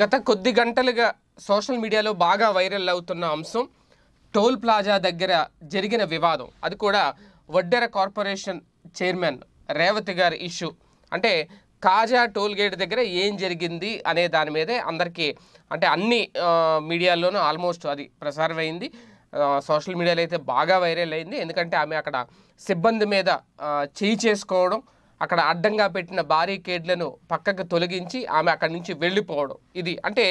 గత కొద్ది గంటలుగా సోషల్ మీడియాలో బాగా వైరల్ అవుతున్న అంశం టోల్ ప్లాజా దగ్గర జరిగిన వివాదం అది కూడా వడ్డెర కార్పొరేషన్ చైర్మన్ రేవతి గారి ఇష్యూ అంటే కాజా టోల్ గేట్ దగ్గర ఏం జరిగింది అనే దాని మీదే అందరికీ అంటే అన్ని మీడియాల్లోనూ ఆల్మోస్ట్ అది ప్రసారమైంది సోషల్ మీడియాలో అయితే బాగా వైరల్ అయింది ఎందుకంటే ఆమె అక్కడ సిబ్బంది మీద చేయి చేసుకోవడం అక్కడ అడ్డంగా పెట్టిన బారికేడ్లను పక్కకు తొలగించి ఆమె అక్కడి నుంచి వెళ్ళిపోవడం ఇది అంటే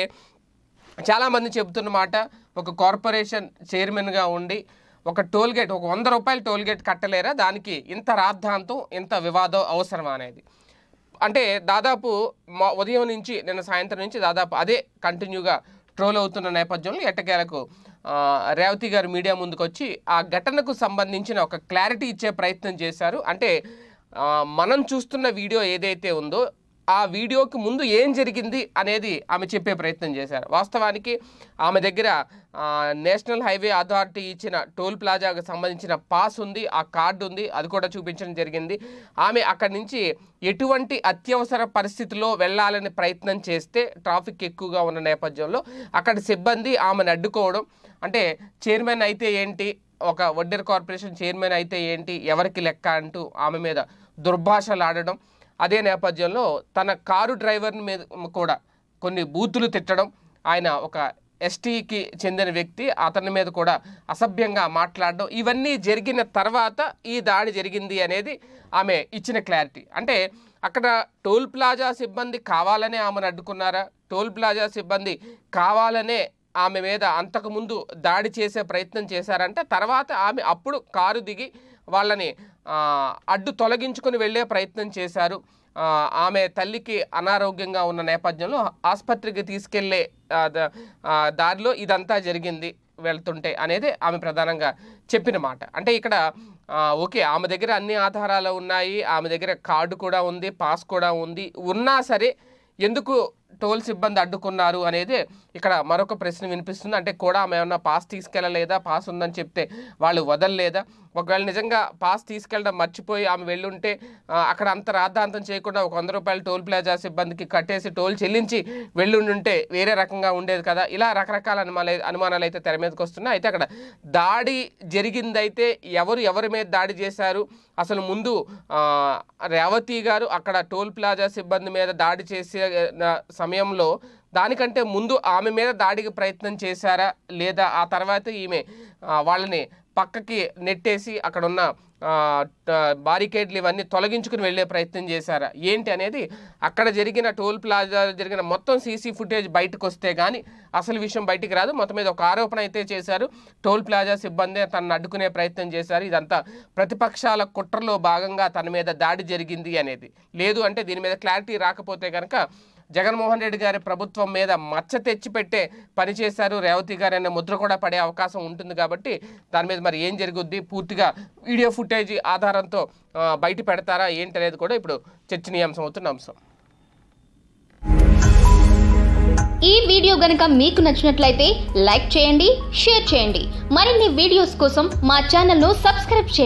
చాలామంది చెబుతున్నమాట ఒక కార్పొరేషన్ చైర్మన్గా ఉండి ఒక టోల్గేట్ ఒక వంద రూపాయలు టోల్గేట్ కట్టలేరా దానికి ఇంత రాద్ధాంతం ఇంత వివాదం అవసరమా అనేది అంటే దాదాపు ఉదయం నుంచి నిన్న సాయంత్రం నుంచి దాదాపు అదే కంటిన్యూగా ట్రోల్ అవుతున్న నేపథ్యంలో ఎట్టకేలకు రేవతి గారు మీడియా ముందుకు వచ్చి ఆ ఘటనకు సంబంధించిన ఒక క్లారిటీ ఇచ్చే ప్రయత్నం చేశారు అంటే మనం చూస్తున్న వీడియో ఏదైతే ఉందో ఆ వీడియోకి ముందు ఏం జరిగింది అనేది ఆమె చెప్పే ప్రయత్నం చేశారు వాస్తవానికి ఆమె దగ్గర నేషనల్ హైవే అథారిటీ ఇచ్చిన టోల్ ప్లాజాకు సంబంధించిన పాస్ ఉంది ఆ కార్డు ఉంది అది కూడా చూపించడం జరిగింది ఆమె అక్కడి నుంచి ఎటువంటి అత్యవసర పరిస్థితిలో వెళ్ళాలని ప్రయత్నం చేస్తే ట్రాఫిక్ ఎక్కువగా ఉన్న నేపథ్యంలో అక్కడ సిబ్బంది ఆమెను అడ్డుకోవడం అంటే చైర్మన్ అయితే ఏంటి ఒక వడ్డీర్ కార్పొరేషన్ చైర్మన్ అయితే ఏంటి ఎవరికి లెక్క అంటూ ఆమె మీద దుర్భాషలు ఆడడం అదే నేపథ్యంలో తన కారు డ్రైవర్ని మీద కూడా కొన్ని బూతులు తిట్టడం ఆయన ఒక ఎస్టీకి చెందిన వ్యక్తి అతని మీద కూడా అసభ్యంగా మాట్లాడడం ఇవన్నీ జరిగిన తర్వాత ఈ దాడి జరిగింది అనేది ఆమె ఇచ్చిన క్లారిటీ అంటే అక్కడ టోల్ ప్లాజా సిబ్బంది కావాలనే ఆమెను అడ్డుకున్నారా టోల్ ప్లాజా సిబ్బంది కావాలనే ఆమె మీద అంతకుముందు దాడి చేసే ప్రయత్నం చేశారంటే తర్వాత ఆమె అప్పుడు కారు దిగి వాళ్ళని అడ్డు తొలగించుకొని వెళ్ళే ప్రయత్నం చేశారు ఆమె తల్లికి అనారోగ్యంగా ఉన్న నేపథ్యంలో ఆసుపత్రికి తీసుకెళ్లే దారిలో ఇదంతా జరిగింది వెళ్తుంటే అనేది ఆమె ప్రధానంగా చెప్పిన మాట అంటే ఇక్కడ ఓకే ఆమె దగ్గర అన్ని ఆధారాలు ఉన్నాయి ఆమె దగ్గర కార్డు కూడా ఉంది పాస్ కూడా ఉంది ఉన్నా సరే ఎందుకు టోల్ సిబ్బంది అడ్డుకున్నారు అనేది ఇక్కడ మరొక ప్రశ్న వినిపిస్తుంది అంటే కూడా ఆమె ఏమన్నా పాస్ తీసుకెళ్ళలేదా పాస్ ఉందని చెప్తే వాళ్ళు వదలలేదా ఒకవేళ నిజంగా పాస్ తీసుకెళ్ళడం మర్చిపోయి ఆమె వెళ్ళుంటే అక్కడ అంత రాద్ధాంతం చేయకుండా ఒక వంద రూపాయలు టోల్ ప్లాజా సిబ్బందికి కట్టేసి టోల్ చెల్లించి వెళ్ళుండుంటే వేరే రకంగా ఉండేది కదా ఇలా రకరకాల అనుమాన అనుమానాలు అయితే తెర మీదకి వస్తున్నాయి అయితే అక్కడ దాడి జరిగిందైతే ఎవరు ఎవరి మీద దాడి చేశారు అసలు ముందు రేవతి గారు అక్కడ టోల్ ప్లాజా సిబ్బంది మీద దాడి చేసే సమయంలో దానికంటే ముందు ఆమె మీద దాడికి ప్రయత్నం చేశారా లేదా ఆ తర్వాత ఈమె వాళ్ళని పక్కకి నెట్టేసి అక్కడున్న బారికేడ్లు ఇవన్నీ తొలగించుకుని వెళ్ళే ప్రయత్నం చేశారా ఏంటి అనేది అక్కడ జరిగిన టోల్ ప్లాజా జరిగిన మొత్తం సీసీ ఫుటేజ్ బయటకు వస్తే కానీ అసలు విషయం బయటికి రాదు మొత్తం మీద ఒక ఆరోపణ అయితే చేశారు టోల్ ప్లాజా సిబ్బంది తనను అడ్డుకునే ప్రయత్నం చేశారు ఇదంతా ప్రతిపక్షాల కుట్రలో భాగంగా తన మీద దాడి జరిగింది అనేది లేదు అంటే దీని మీద క్లారిటీ రాకపోతే కనుక జగన్మోహన్ రెడ్డి గారి ప్రభుత్వం మీద మచ్చ తెచ్చిపెట్టే పనిచేశారు రేవతి గారు అనే ముద్ర కూడా పడే అవకాశం ఉంటుంది కాబట్టి దాని మీద మరి ఏం జరుగుద్ది పూర్తిగా వీడియో ఫుటేజ్ ఆధారంతో బయట పెడతారా ఏంటనేది కూడా ఇప్పుడు చర్చనీయాంశం అవుతున్న అంశం ఈ వీడియో గనక మీకు నచ్చినట్లయితే లైక్ చేయండి షేర్ చేయండి మరిన్ని వీడియోస్ కోసం మా ను సబ్స్క్రైబ్ చేయండి